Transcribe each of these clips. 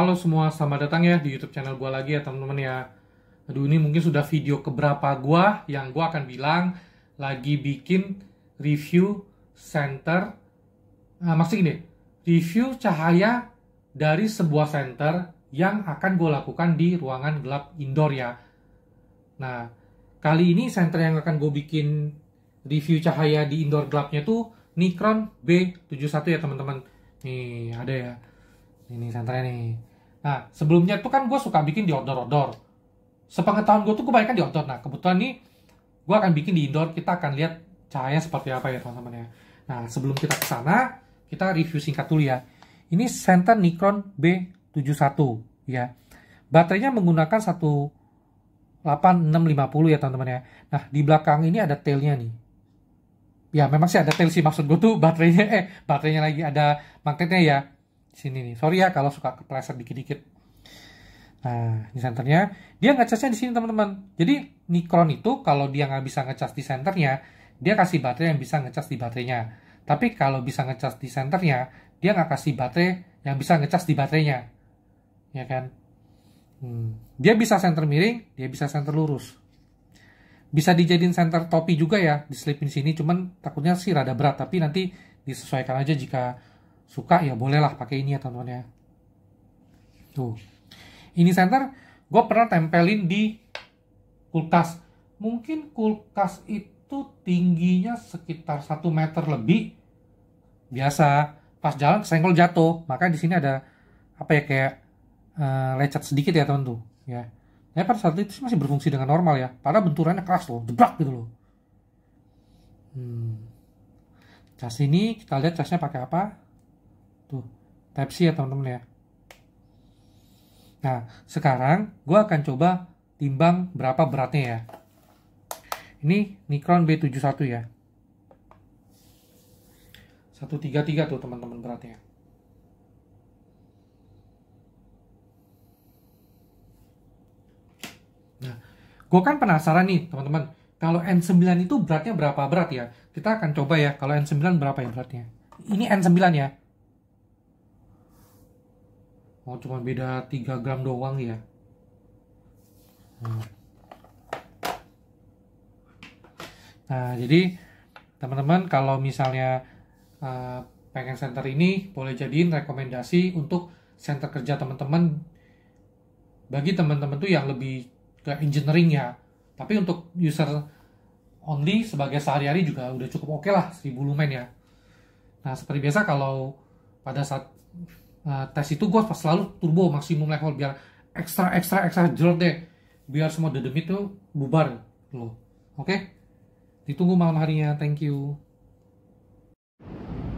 Halo semua, selamat datang ya di YouTube channel gue lagi ya teman-teman ya. Aduh ini mungkin sudah video keberapa gue yang gue akan bilang lagi bikin review center. Nah, masih gini, review cahaya dari sebuah center yang akan gue lakukan di ruangan gelap indoor ya. Nah, kali ini center yang akan gue bikin review cahaya di indoor gelapnya tuh Nikron B71 ya teman-teman. Nih, ada ya ini senternya nih Nah, sebelumnya tuh kan gue suka bikin di outdoor-outdoor. Sepengetahuan gue tuh kebanyakan di outdoor. Nah, kebetulan nih gue akan bikin di indoor. Kita akan lihat cahaya seperti apa ya teman-teman ya. Nah, sebelum kita ke sana, kita review singkat dulu ya. Ini Senta Nikron B71 ya. Baterainya menggunakan 18650 ya teman-teman ya. Nah, di belakang ini ada tailnya nih. Ya, memang sih ada tail sih maksud gue tuh baterainya eh baterainya lagi ada magnetnya ya sini nih sorry ya kalau suka kepleset dikit-dikit nah di senternya dia ngecasnya di sini teman-teman jadi Nikron itu kalau dia nggak bisa ngecas di senternya dia kasih baterai yang bisa ngecas di baterainya tapi kalau bisa ngecas di senternya dia nggak kasih baterai yang bisa ngecas di baterainya ya kan hmm. dia bisa senter miring dia bisa senter lurus bisa dijadiin senter topi juga ya diselipin sini cuman takutnya sih rada berat tapi nanti disesuaikan aja jika suka ya bolehlah pakai ini ya teman-teman ya tuh ini center gue pernah tempelin di kulkas mungkin kulkas itu tingginya sekitar 1 meter lebih biasa pas jalan senggol jatuh maka di sini ada apa ya kayak uh, lecet sedikit ya teman tuh ya tapi pada saat itu masih berfungsi dengan normal ya padahal benturannya keras loh jebrak gitu loh hmm. cas ini kita lihat casnya pakai apa Tuh, Type-C ya teman-teman ya. Nah, sekarang gue akan coba timbang berapa beratnya ya. Ini Nikron B71 ya. 133 tuh teman-teman beratnya. Nah, gue kan penasaran nih teman-teman. Kalau N9 itu beratnya berapa berat ya? Kita akan coba ya, kalau N9 berapa ya beratnya. Ini N9 ya. Oh cuma beda 3 gram doang ya hmm. Nah jadi teman-teman kalau misalnya uh, pengen center ini boleh jadiin rekomendasi untuk center kerja teman-teman bagi teman-teman tuh yang lebih ke engineering ya tapi untuk user only sebagai sehari-hari juga udah cukup oke okay lah 1000 lumen ya nah seperti biasa kalau pada saat Eh, tes itu gue pas selalu turbo maksimum level biar ekstra ekstra ekstra jelek deh biar semua dedem itu bubar lo oke okay? ditunggu malam harinya thank you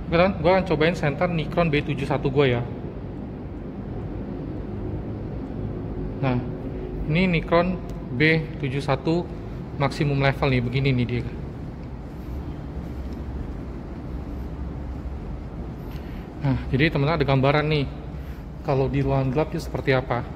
gue gue akan kan cobain senter Nikron B71 gue ya nah ini Nikron B71 maksimum level nih begini nih dia Nah, jadi teman-teman ada gambaran nih kalau di ruangan gelap itu seperti apa.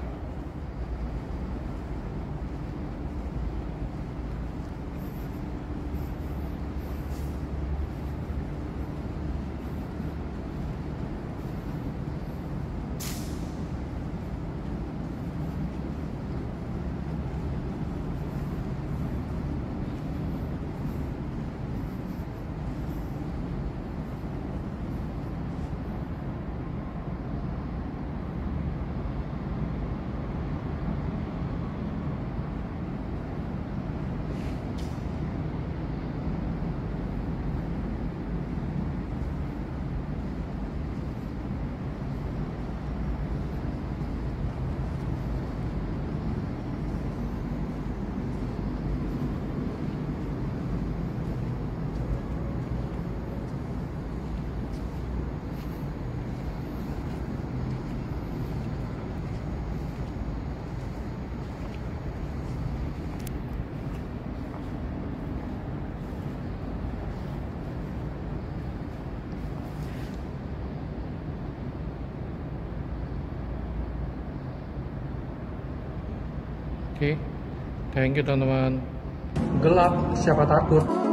Oke, okay. thank you teman-teman. Gelap, siapa takut?